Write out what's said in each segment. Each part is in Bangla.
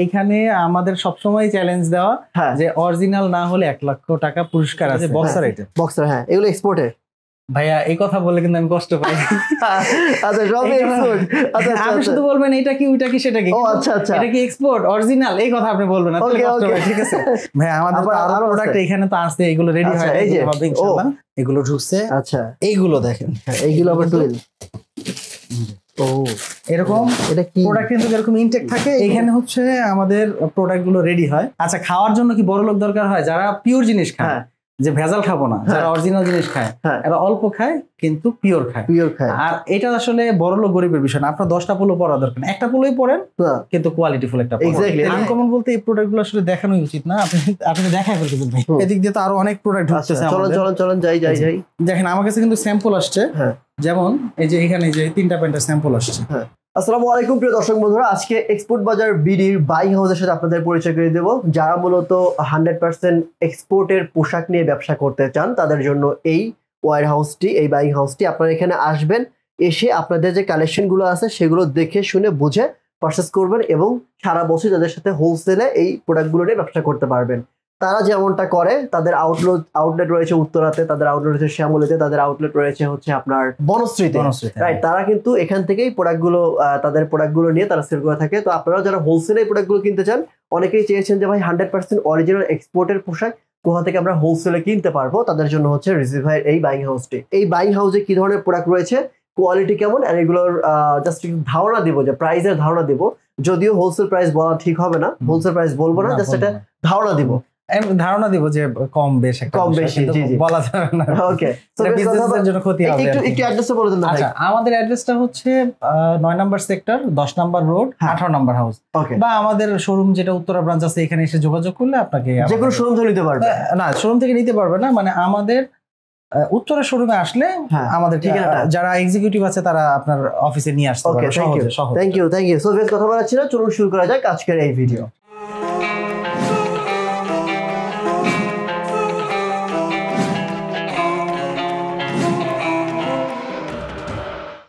এইখানে আমাদের সবসময় চ্যালেঞ্জ দেওয়া হ্যাঁ। যে অরিজিনাল না হলে এক লক্ষ টাকা পুরস্কার আচ্ছা, আছে বক্সার আইটেম বক্সার হ্যাঁ এগুলো এক্সপোর্টের ভাইয়া এই কথা বলে কিন্তু আমি কষ্ট পাই আচ্ছা, আচ্ছা, আচ্ছা আপনি শুধু বলবেন এটা কি ওইটা কি সেটা কি আচ্ছা আচ্ছা এটা কি এক্সপোর্ট অরিজিনাল এই কথা আপনি বলবেন ঠিক আছে ভাই আমাদের প্রোডাক্ট এখানে তো আছে এগুলো রেডি হয় এই যে এগুলো ঢুকছে আচ্ছা এইগুলো দেখেন হ্যাঁ, এইগুলো আবার টুয়েলভ ও এরকম এটা প্রোডাক্ট এরকম থাকে এখানে হচ্ছে আমাদের প্রোডাক্টগুলো রেডি হয় আচ্ছা খাওয়ার জন্য কি বড় লোক দরকার হয় যারা পিওর জিনিস খায় হ্যাঁ। যে ভেজাল খাবো না হ্যাঁ। যারা অরিজিনাল জিনিস খায় হ্যাঁ। এরা অল্প খায় কিন্তু পিওর খায় পিওর খায় আর এটা আসলে বড় লোক গরিবের বিষয় না আপনার দশটা পোলো পরা দরকার না একটা পোলোই পরেন হ্যাঁ। কিন্তু কোয়ালিটি ফুল একটা আনকমন বলতে এই প্রোডাক্ট গুলো আসলে দেখানোই উচিত না আপনি আপনি দেখাই ফেলতেছেন ভাই এদিক দিয়ে তো আরো অনেক প্রোডাক্ট আছে চলন চলন চলন যাই যাই আচ্ছা। যাই দেখেন আমার কাছে কিন্তু স্যাম্পল আসছে যেমন এই যে এখানে যে তিনটা প্যান্টের স্যাম্পল আসছে আসসালামু আলাইকুম প্রিয় দর্শক বন্ধুরা আজকে এক্সপোর্ট বাজার বিডির বাই হাউসের সাথে আপনাদের পরিচয় করে দেবো যারা মূলত হান্ড্রেড পার্সেন্ট এক্সপোর্টের পোশাক নিয়ে ব্যবসা করতে চান তাদের জন্য এই ওয়ার হাউসটি এই বাইং হাউসটি আপনারা এখানে আসবেন এসে আপনাদের যে কালেকশনগুলো আছে সেগুলো দেখে শুনে বুঝে পারচেস করবেন এবং সারা বছর তাদের সাথে হোলসেলে এই প্রোডাক্টগুলো নিয়ে ব্যবসা করতে পারবেন তারা যেমনটা করে তাদের আউটলেট আউটলেট রয়েছে উত্তরাতে তাদের আউটলেট রয়েছে শ্যামলিতে তাদের আউটলেট রয়েছে হচ্ছে আপনার বনশ্রীতে রাইট হ্যাঁ। তারা কিন্তু এখান থেকেই প্রোডাক্টগুলো তাদের প্রোডাক্টগুলো নিয়ে তারা সেল করে থাকে তো আপনারা যারা হোলসেলে এই প্রোডাক্টগুলো কিনতে চান অনেকেই চেয়েছেন যে ভাই হান্ড্রেড পার্সেন্ট অরিজিনাল এক্সপোর্টের পোশাক কোথা থেকে আমরা হোলসেলে কিনতে পারবো তাদের জন্য হচ্ছে রিসিভাইয়ের এই বাইং হাউসটি এই বাইং হাউসে কি ধরনের প্রোডাক্ট রয়েছে কোয়ালিটি কেমন আর এগুলোর জাস্ট ধারণা দিব যে প্রাইসের ধারণা দিব যদিও হোলসেল প্রাইস বলা ঠিক হবে না হোলসেল প্রাইস বলবো না জাস্ট এটা ধারণা দিব ধারণা দিব যে কম বেশ কম বেশি বলা যাবে না ওকে বিজনেসের জন্য ক্ষতি হবে একটু একটু অ্যাড্রেসটা বলে দেন আচ্ছা আমাদের অ্যাড্রেসটা হচ্ছে 9 নাম্বার সেক্টর 10 নম্বর রোড 18 নাম্বার হাউস বা আমাদের শোরুম যেটা উত্তরা ব্রাঞ্চ আছে এখানে এসে যোগাযোগ করলে আপনাকে যে কোনো শোরুম থেকে নিতে পারবে না শোরুম থেকে নিতে পারবে না মানে আমাদের উত্তরের শোরুমে আসলে হ্যাঁ, আমাদের ঠিকানাটা যারা এক্সিকিউটিভ আছে তারা আপনার অফিসে নিয়ে আসতে পারে thank you thank you so বেশ কথা বলা ছিল চলুন শুরু করা যাক আজকের এই ভিডিও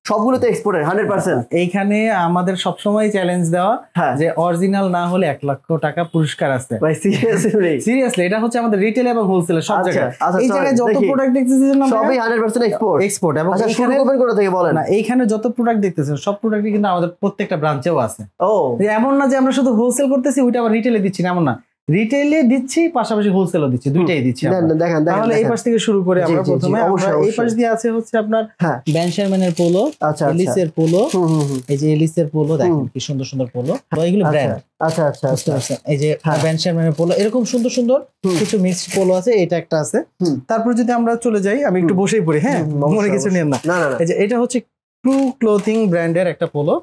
সবগুলো তো এক্সপোর্টের হান্ড্রেড পার্সেন্ট এইখানে আমাদের সবসময় চ্যালেঞ্জ দেওয়া হ্যাঁ। যে অরিজিনাল না হলে এক লক্ষ টাকা পুরস্কার সিরিয়াসলি এটা হচ্ছে আমাদের রিটেল এবং হোলসেল সব আচ্ছা, জায়গায় আচ্ছা, এই জায়গায় যত প্রোডাক্ট দেখতেছেন সবই হান্ড্রেড পার্সেন্ট এক্সপোর্ট এক্সপোর্ট এবং এখানে ওপেন করে থেকে না এইখানে যত প্রোডাক্ট দেখতেছে সব প্রোডাক্টই কিন্তু আমাদের প্রত্যেকটা ব্রাঞ্চেও আছে ও এমন না যে আমরা শুধু হোলসেল করতেছি ওইটা আবার রিটেলে দিচ্ছি না এমন না রিটেইলে দিচ্ছি পাশাপাশি হোলসেলও দিচ্ছি দুইটাই দিচ্ছি দেখেন তাহলে এই পাশ থেকে শুরু করে আমরা প্রথমে এই পাশ দিয়ে আছে হচ্ছে আপনার ব্যানশারম্যানের পোলো আচ্ছা, আচ্ছা। এলিসের পোলো এই যে এলিসের পোলো দেখেন কি সুন্দর সুন্দর পোলো এগুলো ব্র্যান্ড আচ্ছা, আচ্ছা আচ্ছা আচ্ছা এই যে ব্যানশারম্যানের পোলো এরকম সুন্দর সুন্দর কিছু মিক্স পোলো আছে এটা একটা আছে তারপর যদি আমরা চলে যাই আমি একটু বসেই পড়ি হ্যাঁ মনে কিছু নেন না এই যে এটা হচ্ছে ট্রু ক্লোথিং ব্র্যান্ডের একটা পোলো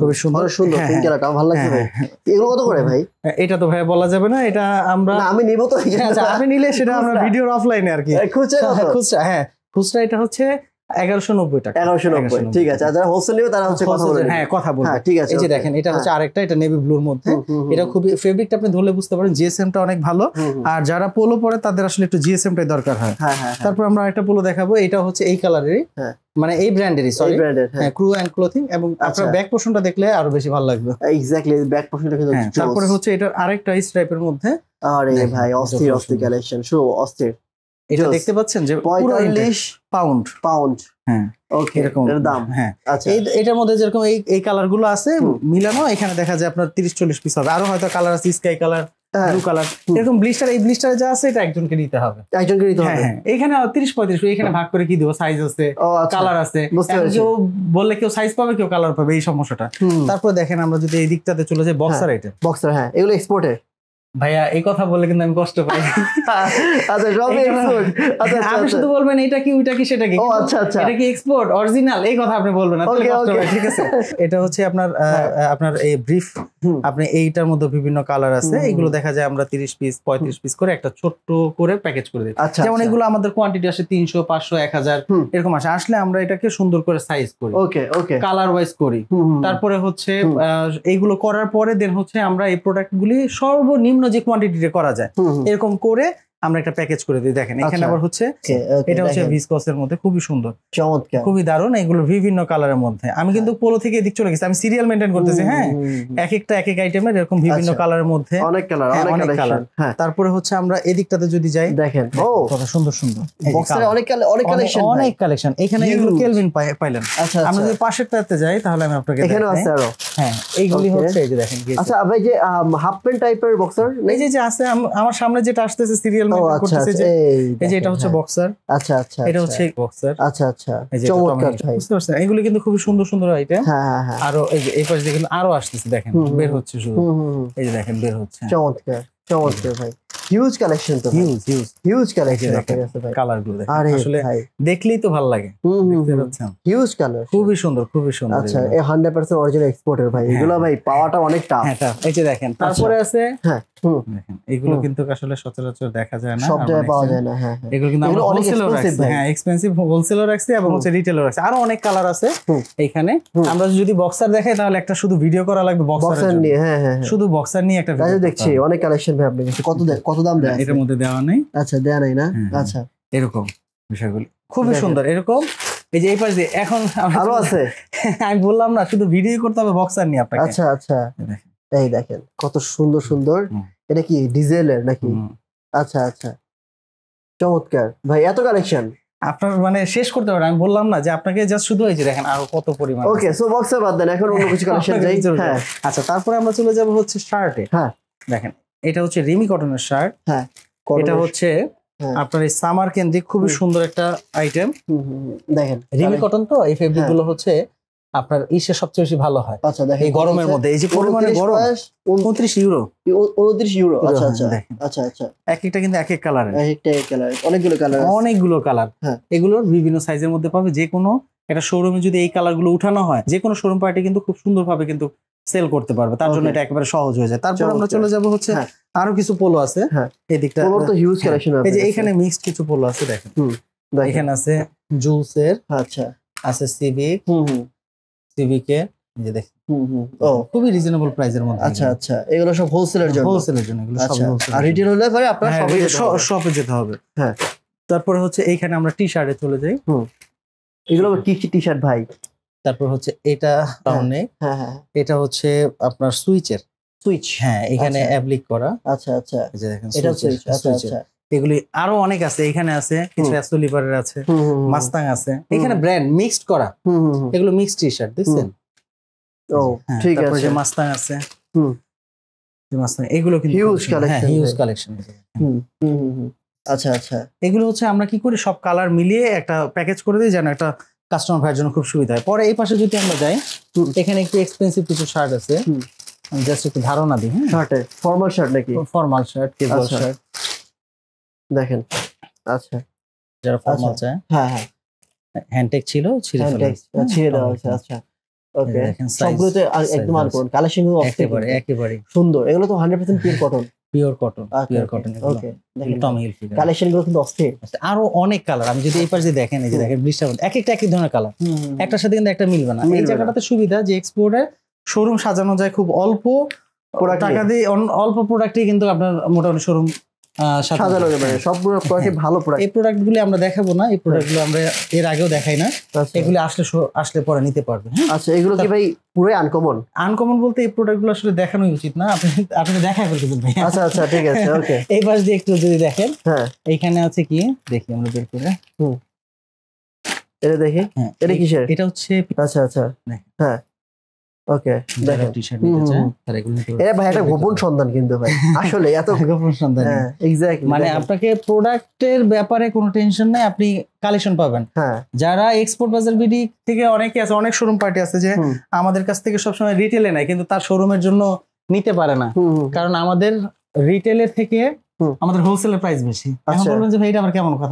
খুবই সুন্দর সুন্দর হ্যাঁ, কাপড় ভালো লাগছে হ্যাঁ, এগুলো কত করে ভাই হ্যাঁ, এটা তো ভাই বলা যাবে না এটা আমরা আমি নিব তো আচ্ছা আমি নিলে সেটা আমরা ভিডিওর অফলাইনে আর কি খুচরা খুচরা হ্যাঁ খুচরা এটা হচ্ছে এগারোশো নব্বই ঠিক আছে কথা হ্যাঁ, হ্যাঁ, এটা হচ্ছে নেভি হ্যাঁ। ব্লুর মধ্যে এটা খুবই আপনি ধরলে বুঝতে পারেন অনেক ভালো আর যারা পোলো পরে তাদের আসলে দরকার হয় তারপর আমরা আরেকটা পোলো দেখাবো এটা হচ্ছে এই কালারেরই মানে এই ব্র্যান্ডেরই সরি ক্রু অ্যান্ড ক্লোথিং এবং ব্যাক আচ্ছা। দেখলে আরো বেশি ভালো লাগবে তারপরে হচ্ছে এটার আরেকটা মধ্যে আরে ভাই অস্থির অস্থির কালেকশন অস্থির এটা দেখতে পাচ্ছেন যে পঁয়তাল্লিশ পাউন্ড হ্যাঁ, পাউন্ড হ্যাঁ, আচ্ছা। এটার মধ্যে যেরকম এই আছে মিলানো এখানে দেখা যায় আপনার তিরিশ চল্লিশ পিস আরো হয়তো কালার আছে স্কাই হ্যাঁ। কালার এরকম ব্লিস্টার এই যা আছে এটা একজনকে নিতে হবে একজনকে নিতে হবে হ্যাঁ এখানে এখানে ভাগ করে কি দিবো সাইজ আছে কালার আচ্ছা। আছে কেউ বললে কেউ সাইজ পাবে কেউ কালার পাবে এই সমস্যাটা তারপর দেখেন আমরা যদি এই দিকটাতে চলে যাই বক্সার এটা বক্সার হ্যাঁ এগুলো এক্সপোর্টের ভাইয়া এই কথা বলে কিন্তু আমি কষ্ট পাই আচ্ছা সব এক্সপোর্ট আচ্ছা, আচ্ছা আপনি আচ্ছা। শুধু বলবেন এটা কি ওইটা কি সেটা কি ও আচ্ছা আচ্ছা এটা কি এক্সপোর্ট অরিজিনাল এই কথা আপনি বলবেন না কষ্ট পাই ঠিক আছে এটা হচ্ছে আপনার হ্যাঁ। আপনার এই ব্রিফ আপনি এইটার মধ্যে বিভিন্ন কালার আছে এগুলো দেখা যায় আমরা 30 পিস 35 পিস করে একটা ছোট্ট করে প্যাকেজ করে দিই আচ্ছা, যেমন এগুলো আমাদের কোয়ান্টিটি আসে 300 500 1000 এরকম আসে আসলে আমরা এটাকে সুন্দর করে সাইজ করি ওকে ওকে কালার ওয়াইজ করি তারপরে হচ্ছে এইগুলো করার পরে দেন হচ্ছে আমরা এই প্রোডাক্টগুলি সর্বনিম্ন যে কোয়ান্টিটিতে করা যায় এরকম করে আমরা একটা প্যাকেজ করে দিই দেখেন এখানে আচ্ছা। আবার হচ্ছে এটা হচ্ছে ভিসকস এর মধ্যে খুবই সুন্দর চমৎকার খুবই দারুন এগুলো বিভিন্ন কালারের মধ্যে আমি আচ্ছা। কিন্তু পোলো থেকে এদিক চলে গেছি আমি সিরিয়াল মেনটেন করতেছি হ্যাঁ এক একটা এক এক আইটেমের এরকম বিভিন্ন কালারের আচ্ছা। মধ্যে অনেক কালার হ্যাঁ, অনেক কালার হ্যাঁ। তারপরে হচ্ছে আমরা এদিকটাতে যদি যাই দেখেন ও কত সুন্দর সুন্দর বক্সের অনেক অনেক কালেকশন অনেক কালেকশন এখানে এগুলো কেলভিন পাইলেন আচ্ছা আমরা যদি পাশের পাশেরটাতে যাই তাহলে আমি আপনাকে এখানে আছে আরো হ্যাঁ এইগুলি হচ্ছে এই যে দেখেন আচ্ছা ভাই যে হাফ প্যান্ট টাইপের বক্সার এই যে আছে আমার সামনে যেটা আসতেছে সিরিয়াল আচ্ছা, আচ্ছা, যে এই যে এটা হচ্ছে বক্সার হ্যাঁ। আচ্ছা আচ্ছা এটা আচ্ছা। হচ্ছে বক্সার আচ্ছা আচ্ছা বুঝতে পারছেন এগুলো কিন্তু খুবই সুন্দর সুন্দর আইটেম হ্যাঁ, হ্যাঁ হ্যাঁ আরো এই যে এই পাশে দেখেন আরো আসতেছে দেখেন বের হচ্ছে শুধু এই যে দেখেন বের হচ্ছে চমৎকার চমৎকার ভাই হিউজ কালেকশন তো huge huge huge collection colour গুলো আসলে দেখলেই তো ভালো লাগে হিউজ কালার খুবই সুন্দর খুবই সুন্দর আচ্ছা অরিজিনাল এক্সপোর্টের ভাই হ্যাঁ। এগুলো ভাই পাওয়াটা অনেক টাফ হ্যাঁ, এই যে দেখেন আচ্ছা। তারপরে আছে হ্যাঁ এগুলো কিন্তু আসলে সচরাচর দেখা যায় না সব জায়গায় পাওয়া যায় না হ্যাঁ, হ্যাঁ। এগুলো কিন্তু আমরা হোলসেলও রাখছি হ্যাঁ এক্সপেন্সিভ হোলসেলও রাখছি এবং হচ্ছে রিটেলও রাখছি আরো অনেক কালার আছে এইখানে আমরা যদি বক্সার দেখাই তাহলে একটা শুধু ভিডিও করা লাগবে বক্সার নিয়ে হ্যাঁ হ্যাঁ শুধু বক্সার নিয়ে একটা ভিডিও আচ্ছা, দেখছি অনেক কালেকশন ভাই আপনি কত কত দেয়া এটার মধ্যে দেওয়া নেই আচ্ছা নাই না হ্যাঁ। আচ্ছা এরকম বিষয়গুলো খুবই সুন্দর এরকম এই যে এই এখন আছে আমি বললাম না শুধু ভিডিও করতে হবে বক্সার নিয়ে আপনাকে আচ্ছা আচ্ছা এই দেখেন কত সুন্দর সুন্দর এটা কি ডিজেলের নাকি আচ্ছা আচ্ছা চমৎকার ভাই এত কালেকশন আপনার মানে শেষ করতে পারেন আমি বললাম না যে আপনাকে জাস্ট শুধু এই যে দেখেন আর কত পরিমাণ ওকে সো বক্সে বাদ দেন এখন অন্য কিছু কালেকশন যাই হ্যাঁ। আচ্ছা তারপরে আমরা চলে যাব হচ্ছে শার্টে হ্যাঁ দেখেন এটা হচ্ছে রিমি কটনের শার্ট হ্যাঁ এটা হচ্ছে হ্যাঁ। আপনার এই সামার কেন্দ্রে খুবই সুন্দর একটা আইটেম দেখেন রিমি কটন তো এই ফেব্রিক হ্যাঁ। গুলো হচ্ছে আপনার ইসে সবচেয়ে বেশি ভালো হয় আচ্ছা দেখেন এই গরমের মধ্যে এই যে পরিমাণে গরম 29 ইউরো 29 ইউরো আচ্ছা আচ্ছা আচ্ছা আচ্ছা এক একটা কিন্তু এক এক কালার এক একটা এক কালার অনেকগুলো কালার অনেকগুলো কালার হ্যাঁ। এগুলোর বিভিন্ন সাইজের মধ্যে পাবে যে কোনো একটা শোরুমে যদি এই কালারগুলো উঠানো হয় যে কোনো শোরুম পার্টি কিন্তু খুব সুন্দরভাবে কিন্তু সেল করতে পারবে তার জন্য এটা একেবারে সহজ হয়ে যায় তারপর আমরা চলে যাব হচ্ছে হ্যাঁ। আরো কিছু পোলো আছে হ্যাঁ। এই দিকটা পোলোর তো হিউজ কালেকশন আছে এই যে এখানে মিক্সড কিছু পোলো আছে দেখেন এখানে আছে জুসের আচ্ছা আছে সিভিক হুম হুম সিভিকে যে দেখেন ও খুবই রিজনেবল প্রাইসের মধ্যে আচ্ছা আচ্ছা এগুলো সব হোলসেলের জন্য হোলসেলের জন্য এগুলো সব হোলসেল আচ্ছা। আর রিটেল হলে পরে আপনারা হ্যাঁ, শপে যেতে হবে হ্যাঁ তারপরে হচ্ছে এখানে আমরা টি শার্টে চলে যাই হুম এগুলো কি কি টি শার্ট ভাই তারপর হচ্ছে এটা কারণে হ্যাঁ, হ্যাঁ, হ্যাঁ, এটা হচ্ছে আপনার সুইচের সুইচ হ্যাঁ এখানে অ্যাপ্লিক আচ্ছা। করা আচ্ছা আচ্ছা দেখেন এটা সুইচ আচ্ছা, আচ্ছা। এগুলি আরো অনেক আছে এখানে আছে কিছু অ্যাসো লিভারের আছে মাস্তাং আছে এখানে ব্র্যান্ড মিক্সড করা এগুলো মিক্সড টি শার্ট দেখছেন ও ঠিক আছে মাস্তাং আছে হুম মাস্তাং এগুলো কিন্তু হিউজ কালেকশন হিউজ কালেকশন হুম হুম আচ্ছা আচ্ছা এগুলো হচ্ছে আমরা কি করি সব কালার মিলিয়ে একটা প্যাকেজ করে দিই যেন একটা কাস্টমার ভাইয়ের জন্য খুব সুবিধা হয় পরে এই পাশে যদি আমরা যাই এখানে একটু এক্সপেন্সিভ কিছু শার্ট আছে জাস্ট একটু ধারণা দিই শার্টে ফর্মাল শার্ট নাকি ফর্মাল শার্ট কেবল শার্ট দেখেন আচ্ছা যারা ফর্মাল আচ্ছা। চায় হ্যাঁ হ্যাঁ হ্যান্ডটেক ছিল ছিঁড়ে ফেলা হ্যাঁ, হ্যাঁ। আচ্ছা সবগুলোতে একদম একেবারে একেবারে সুন্দর এগুলো তো pure cotton pure cotton pure cotton Tom collection গুলো কিন্তু অস্থির আচ্ছা, আরো অনেক কালার আমি যদি এই পাশে দেখেন এই যে দেখেন ব্লিস্টার এক একটা এক ধরনের কালার একটার সাথে কিন্তু একটা মিলবে না এই জায়গাটাতে সুবিধা যে এক্সপোর্টে শোরুম সাজানো যায় খুব অল্প টাকা দিয়ে অল্প প্রোডাক্টই কিন্তু আপনার মোটামুটি শোরুম সাজানো যাবে সব হ্যাঁ। প্রোডাক্ট ভালো প্রোডাক্ট এই প্রোডাক্ট প্রোডাক্টগুলি আমরা দেখাবো না এই প্রোডাক্ট গুলো আমরা এর আগেও দেখাই না আচ্ছা। এগুলি আসলে আসলে পরে নিতে পারবে হ্যাঁ। আচ্ছা এগুলো কি ভাই পুরোই আনকমন আনকমন বলতে এই প্রোডাক্ট গুলো আসলে দেখানোই উচিত না আপনি আপনি দেখা করে দেবেন আচ্ছা আচ্ছা ঠিক আছে ওকে এই পাশ দিয়ে একটু যদি দেখেন হ্যাঁ এইখানে আছে কি দেখি আমরা বের করে হুম এটা দেখি হ্যাঁ, এটা কিসের এটা হচ্ছে আচ্ছা আচ্ছা হ্যাঁ ওকে যারা এটা গোপন সন্ধান কিন্তু ভাই আসলে এত গোপন সন্ধান হ্যাঁ, মানে আপনাকে ব্যাপারে কোনো টেনশন আপনি কালেকশন পাবেন হ্যাঁ। যারা এক্সপোর্ট বাজার বিডি থেকে অনেকে আছে অনেক শোরুম পার্টি আছে যে আমাদের কাছ থেকে সবসময় রিটেলে নেয় কিন্তু তার শোরুমের জন্য নিতে পারে না কারণ আমাদের রিটেলের থেকে আমাদের হোলসেলের প্রাইস বেশি আচ্ছা। বলবেন যে ভাই এটা আমার কেমন কথা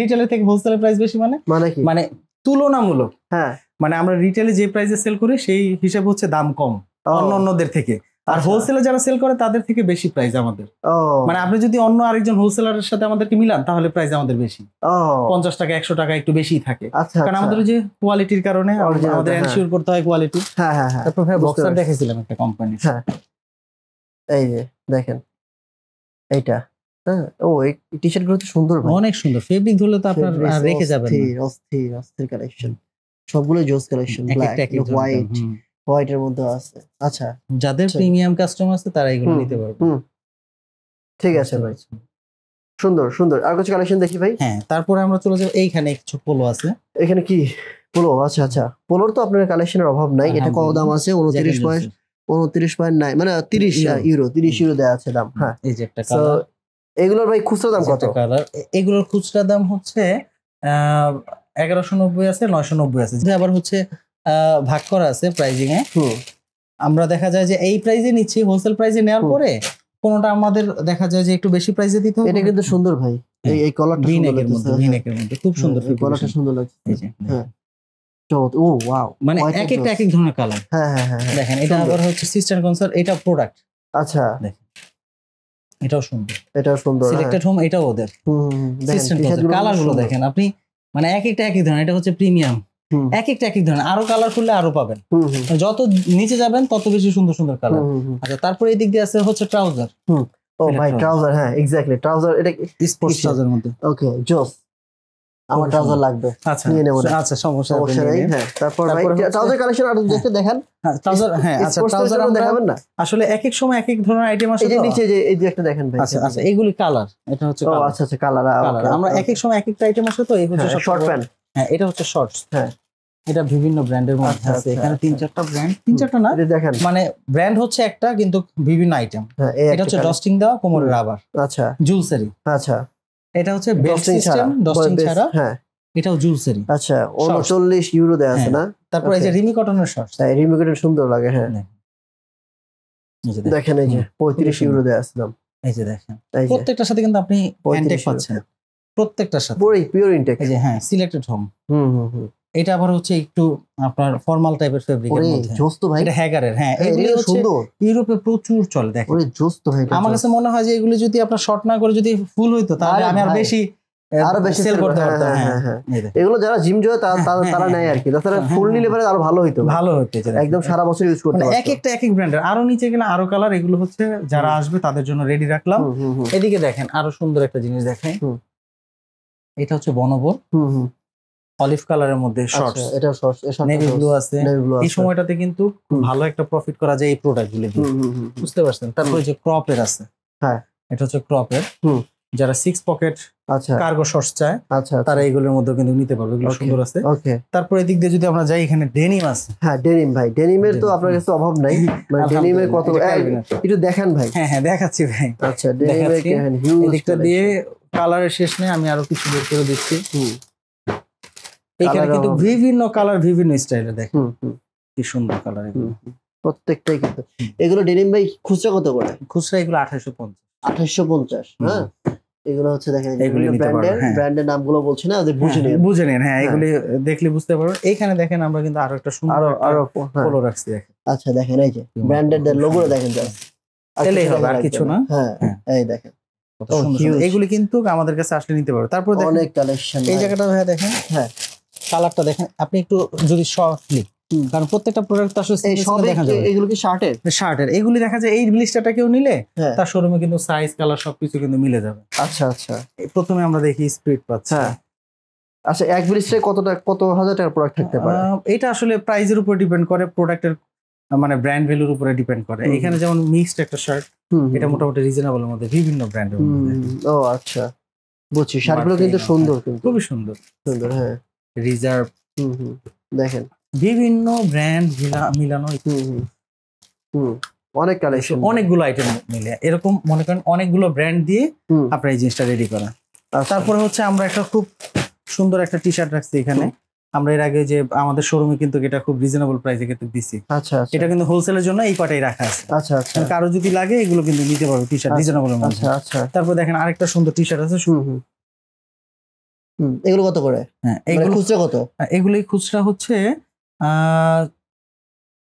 রিটেলের থেকে হোলসেলের প্রাইস বেশি মানে মানে, মানে তুলনামূলক হ্যাঁ মানে আমরা রিটেলে যে প্রাইসে সেল করি সেই হিসাবে হচ্ছে দাম কম অন্য অন্যদের থেকে আর হোলসেলে আচ্ছা। যারা সেল করে তাদের থেকে বেশি প্রাইস আমাদের মানে আপনি যদি অন্য আরেকজন হোলসেলারের সাথে আমাদেরকে মিলান তাহলে প্রাইস আমাদের বেশি পঞ্চাশ টাকা একশো টাকা একটু বেশি থাকে আচ্ছা, কারণ আচ্ছা। আমাদের যে কোয়ালিটির কারণে আমাদের এনশিওর হ্যাঁ। করতে হয় কোয়ালিটি হ্যাঁ হ্যাঁ বক্সার হ্যাঁ। দেখেছিলাম একটা কোম্পানি হ্যাঁ। এই যে দেখেন এইটা হ্যাঁ ও এই টি শার্ট গুলো তো সুন্দর অনেক সুন্দর ফেব্রিক ধরলে তো আপনার রেখে যাবেন অস্থির অস্থির কালেকশন সবগুলো জোস কালেকশন ব্ল্যাক হোয়াইট হোয়াইটের মধ্যে আছে আচ্ছা যাদের প্রিমিয়াম আচ্ছা। কাস্টমার আছে তারা এগুলো নিতে পারবে ঠিক আছে ভাই সুন্দর সুন্দর আর কিছু কালেকশন দেখি ভাই হ্যাঁ তারপরে আমরা চলে যাব এইখানে কিছু পোলো আছে এখানে কি পোলো আচ্ছা আচ্ছা পোলোর তো আপনার কালেকশনের অভাব নাই এটা কত দাম আছে উনত্রিশ পয়েন্ট উনত্রিশ পয়েন্ট নাই মানে তিরিশ ইউরো তিরিশ ইউরো দেওয়া আছে দাম হ্যাঁ এই যে একটা এগুলোর ভাই খুচরা দাম কত এগুলোর খুচরা দাম হচ্ছে এগারোশো নব্বই আছে নয়শো নব্বই আছে আবার হচ্ছে ভাগ করা আছে প্রাইজিং এ আমরা দেখা যায় যে এই প্রাইজে নিচ্ছি হোলসেল প্রাইজে নেওয়ার পরে কোনটা আমাদের দেখা যায় যে একটু বেশি প্রাইজে দিতে হবে এটা কিন্তু সুন্দর ভাই হ্যাঁ। এই এই কলারটা মধ্যে মধ্যে খুব সুন্দর কলারটা হ্যাঁ, সুন্দর লাগছে এই যে হ্যাঁ, হ্যাঁ। ও ওয়াও মানে এক একটা এক এক ধরনের কালার হ্যাঁ হ্যাঁ দেখেন এটা আবার হচ্ছে সিস্টার কনসার এটা প্রোডাক্ট আচ্ছা দেখেন এটাও সুন্দর এটাও সুন্দর সিলেক্টেড হোম এটাও ওদের সিস্টার দেখেন আপনি মানে এক একটা একই ধরনের এটা হচ্ছে প্রিমিয়াম এক একটা এক এক ধরনের আরো কালার খুললে আরো পাবেন যত নিচে যাবেন তত বেশি সুন্দর সুন্দর কালার আচ্ছা তারপরে এই দিক দিয়ে আছে হচ্ছে ট্রাউজার ও ভাই ট্রাউজার হ্যাঁ এক্স্যাক্টলি ট্রাউজার এটা স্পোর্টস ট্রাউজার মধ্যে ওকে জোস আমার ট্রাউজার লাগবে আচ্ছা, নিয়ে আচ্ছা সমস্যা সমস্যা নেই হ্যাঁ, তারপর ট্রাউজার কালেকশন আর দেখেন হ্যাঁ, হ্যাঁ, আচ্ছা, এক একটা আইটেম তো শর্ট এটা হচ্ছে হ্যাঁ এটা বিভিন্ন ব্র্যান্ডের আচ্ছা, এখানে তিন চারটা ব্র্যান্ড তিন চারটা না দেখেন মানে ব্র্যান্ড হচ্ছে একটা কিন্তু বিভিন্ন আইটেম এটা হচ্ছে ডস্টিং দেওয়া কোমরের রাবার আচ্ছা জুলসারি আচ্ছা এটা হচ্ছে বেল্ট সিস্টেম ডস্টিং ছাড়া হ্যাঁ এটাও জুলসেরই আচ্ছা 39 ইউরো দেয়া আছে হ্যাঁ। না তারপর এই যে রিমি কটনের শর্টস হ্যাঁ, তাই রিমি কটন সুন্দর লাগে হ্যাঁ, হ্যাঁ। দেখেন এই যে 35 ইউরো দেয়া আছে দাম এই যে দেখেন প্রত্যেকটার সাথে কিন্তু আপনি হ্যান্ডটেক পাচ্ছেন প্রত্যেকটার সাথে পুরো পিওর ইনটেক এই যে হ্যাঁ সিলেক্টেড হোম হুম হুম হুম এটা আবার হচ্ছে একটু আপনার ফর্মাল টাইপের এর মধ্যে জোস্ত ভাই এটা হ্যাগারের হ্যাঁ এগুলো সুন্দর ইউরোপে প্রচুর চলে দেখেন ওরে জোস্ত ভাই আমার কাছে মনে হয় যে এগুলো যদি আপনার শর্ট না করে যদি ফুল হইতো তাহলে আমি আর বেশি আরো বেশি সেল করতে পারতাম হ্যাঁ, হ্যাঁ, হ্যাঁ, এগুলো যারা জিম জয় তারা নেয় আর কি তারা ফুল নিলে পরে আরো ভালো হইতো ভালো হইতো একদম সারা বছর ইউজ করতে মানে এক একটা এক এক ব্র্যান্ডের আরো নিচে গেলে আরো কালার এগুলো হচ্ছে যারা আসবে তাদের জন্য রেডি রাখলাম এদিকে দেখেন আরো সুন্দর একটা জিনিস দেখেন এটা হচ্ছে হুম হুম অলিভ কালারের মধ্যে শর্টস আচ্ছা, এটা শর্টস নেভি ব্লু আছে এই সময়টাতে কিন্তু ভালো একটা প্রফিট করা যায় এই প্রোডাক্টগুলো দিয়ে বুঝতে পারছেন তারপরে যে এর আছে হ্যাঁ এটা হচ্ছে ক্রপ এর যারা সিক্স পকেট আচ্ছা কার্গো শর্টস চায় আচ্ছা, আচ্ছা তারা এগুলোর মধ্যে কিন্তু নিতে পারবে এগুলো সুন্দর আছে ওকে তারপর এদিক দিয়ে যদি আমরা যাই এখানে ডেনিম আছে হ্যাঁ ডেনিম ভাই ডেনিমের তো আপনার কাছে অভাব নাই মানে ডেনিমের কত একটু দেখেন ভাই হ্যাঁ হ্যাঁ দেখাচ্ছি ভাই আচ্ছা ডেনিমের হিউজ দিকটা দিয়ে কালারের শেষ নেই আমি আরো কিছু বের করে দিচ্ছি এখানে কিন্তু বিভিন্ন কালার বিভিন্ন স্টাইলে দেখেন কি সুন্দর কালার এগুলো প্রত্যেকটাই কিন্তু এগুলো ডেনিম ভাই খুচরা কত করে খুচরা এগুলো আঠাশশো পঞ্চাশ আঠাশশো পঞ্চাশ হ্যাঁ এগুলো হচ্ছে দেখেন ব্র্যান্ডের ব্র্যান্ডের বুঝে হ্যাঁ, বুঝে নেন হ্যাঁ, হ্যাঁ এগুলি দেখলে বুঝতে পারবেন এখানে দেখেন আমরা কিন্তু আরো একটা সুন্দর আরো আরো রাখছি হ্যাঁ। আচ্ছা দেখেন এই যে ব্র্যান্ডের লোগো দেখেন হবে আর কিছু না হ্যাঁ এই দেখেন oh, এগুলি কিন্তু আমাদের কাছে আসলে নিতে পারবে তারপর অনেক কালেকশন এই জায়গাটা ভাই দেখেন হ্যাঁ কালারটা দেখেন আপনি একটু যদি শর্টলি কারণ প্রত্যেকটা প্রোডাক্ট আসলে দেখা যায় এগুলো কি শার্টের শার্টের এগুলি দেখা যায় এই ব্লিস্টারটা কেউ নিলে হ্যাঁ। তার শোরুমে কিন্তু সাইজ কালার সবকিছু কিন্তু মিলে যাবে আচ্ছা আচ্ছা প্রথমে আমরা দেখি স্পিড পাচ্ছি হ্যাঁ। আচ্ছা এক ব্লিস্টারে কতটা কত হাজার টাকার প্রোডাক্ট থাকতে পারে এটা আসলে প্রাইজের উপর ডিপেন্ড করে প্রোডাক্টের মানে ব্র্যান্ড ভ্যালুর উপরে ডিপেন্ড করে এখানে যেমন মিক্সড একটা শার্ট এটা মোটামুটি রিজনেবল মধ্যে বিভিন্ন ব্র্যান্ডের ও আচ্ছা বুঝছি শার্টগুলো কিন্তু সুন্দর কিন্তু খুবই সুন্দর সুন্দর হ্যাঁ রিজার্ভ দেখেন বিভিন্ন ব্র্যান্ড মিলানো অনেক কালেকশন অনেকগুলো আইটেম মিলে এরকম মনে করেন অনেকগুলো ব্র্যান্ড দিয়ে আপনার এই জিনিসটা রেডি করা আচ্ছা। তারপরে হচ্ছে আমরা একটা খুব সুন্দর একটা টি শার্ট রাখছি এখানে আমরা এর আগে যে আমাদের শোরুমে কিন্তু এটা খুব রিজনেবল প্রাইসে কিন্তু দিছি আচ্ছা, আচ্ছা। এটা কিন্তু হোলসেলের জন্য এই পাটাই রাখা আছে আচ্ছা আচ্ছা কারো যদি লাগে এগুলো কিন্তু নিতে পারবে টি শার্ট রিজনেবল আচ্ছা আচ্ছা তারপর দেখেন আরেকটা সুন্দর টি শার্ট আছে এগুলো কত করে হ্যাঁ, মানে এগুলো খুচরা কত হ্যাঁ, এগুলোই খুচরা হচ্ছে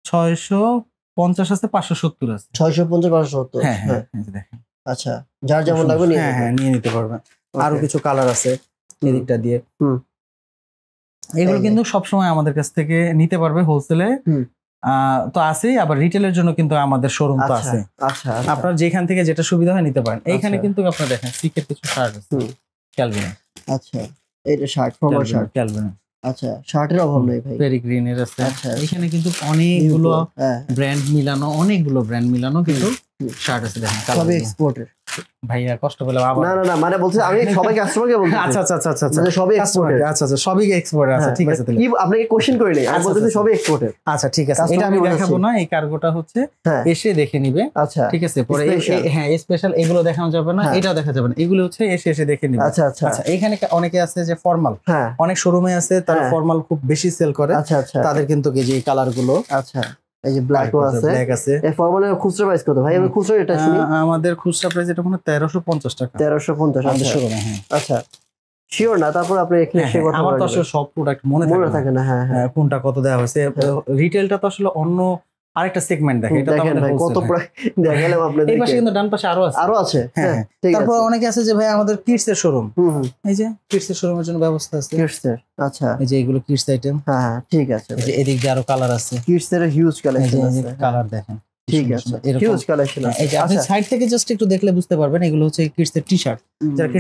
ছয়শো পঞ্চাশ আছে পাঁচশো সত্তর আছে ছয়শো পঞ্চাশ পাঁচশো সত্তর হ্যাঁ, আচ্ছা যার যেমন লাগবে হ্যাঁ হ্যাঁ নিয়ে নিতে আরো কিছু কালার আছে এদিকটা দিয়ে এগুলো কিন্তু সবসময় আমাদের কাছ থেকে নিতে পারবে হোলসেলে তো আছেই আবার রিটেলের জন্য কিন্তু আমাদের শোরুম তো আচ্ছা, আছে আচ্ছা, আচ্ছা আপনার যেখান থেকে যেটা সুবিধা হয় নিতে পারেন আচ্ছা। এইখানে কিন্তু আপনার দেখেন সিকের কিছু শার্ট আছে ক্যালভিন আচ্ছা এটা শার্ট ফর্মাল শার্ট ক্যালভিন আচ্ছা শার্টের অভাব নেই ভাই পেরিগ্রিনের আছে আচ্ছা এখানে আচ্ছা। কিন্তু অনেকগুলো ব্র্যান্ড মিলানো অনেকগুলো ব্র্যান্ড মিলানো কিন্তু শার্ট আছে দেখেন এক্সপোর্টের ভাইয়া কষ্ট আবার না না না মানে বলছি আমি সবাই কাস্টমারকে বলছি আচ্ছা আচ্ছা আচ্ছা আচ্ছা মানে এক্সপোর্টের আচ্ছা আচ্ছা সবই আচ্ছা, হ্যাঁ, ঠিক মানে আছে তাহলে কি আপনাকে কোশ্চেন আমি আচ্ছা, বলতেছি আচ্ছা। সবই এক্সপোর্টের আচ্ছা ঠিক আছে এটা আমি দেখাবো না এই কার্গোটা হচ্ছে হ্যাঁ। এসে দেখে নিবে আচ্ছা ঠিক আছে পরে হ্যাঁ স্পেশাল এগুলো দেখানো যাবে না হ্যাঁ। এটাও দেখা যাবে না এগুলো হচ্ছে এসে এসে দেখে নিবে আচ্ছা আচ্ছা আচ্ছা এখানে অনেকে আছে যে ফর্মাল অনেক শোরুমে আছে তারা ফর্মাল খুব বেশি সেল করে আচ্ছা আচ্ছা তাদের কিন্তু এই যে কালার গুলো আচ্ছা এই যে আছে ব্ল্যাক আছে এই খুচরা প্রাইস কত ভাই আমি খুচরা এটা শুনি আমাদের খুচরা প্রাইস এটা কোনো 1350 টাকা 1350 আচ্ছা হ্যাঁ আচ্ছা শিওর না তারপর আপনি এখানে এসে হ্যাঁ, হ্যাঁ, কথা আমার তো আসলে সব প্রোডাক্ট মনে থাকে না হ্যাঁ, হ্যাঁ হ্যাঁ কোনটা কত দেওয়া হয়েছে রিটেলটা তো আসলে অন্য আরেকটা সেগমেন্ট দেখেন এটা দেখেন ভাই কত প্রায় দেখালাম আপনাদের এই পাশে কিন্তু ডান পাশে আরো আছে আরো আছে হ্যাঁ, হ্যাঁ, হ্যাঁ। তারপর অনেকে আছে যে ভাই আমাদের কিডসের শোরুম এই যে কিডস এর শোরুমের জন্য ব্যবস্থা আছে কিডস আচ্ছা এই যে এগুলো কিডস আইটেম হ্যাঁ, হ্যাঁ ঠিক আছে এই যে এদিক দিয়ে আরো কালার আছে কিডসের হিউজ কালেকশন আছে কালার দেখেন ঠিক আছে সাইড হ্যাঁ, আচ্ছা। থেকে জাস্ট একটু দেখলে বুঝতে পারবেন এগুলো হচ্ছে কিডস এর টি কি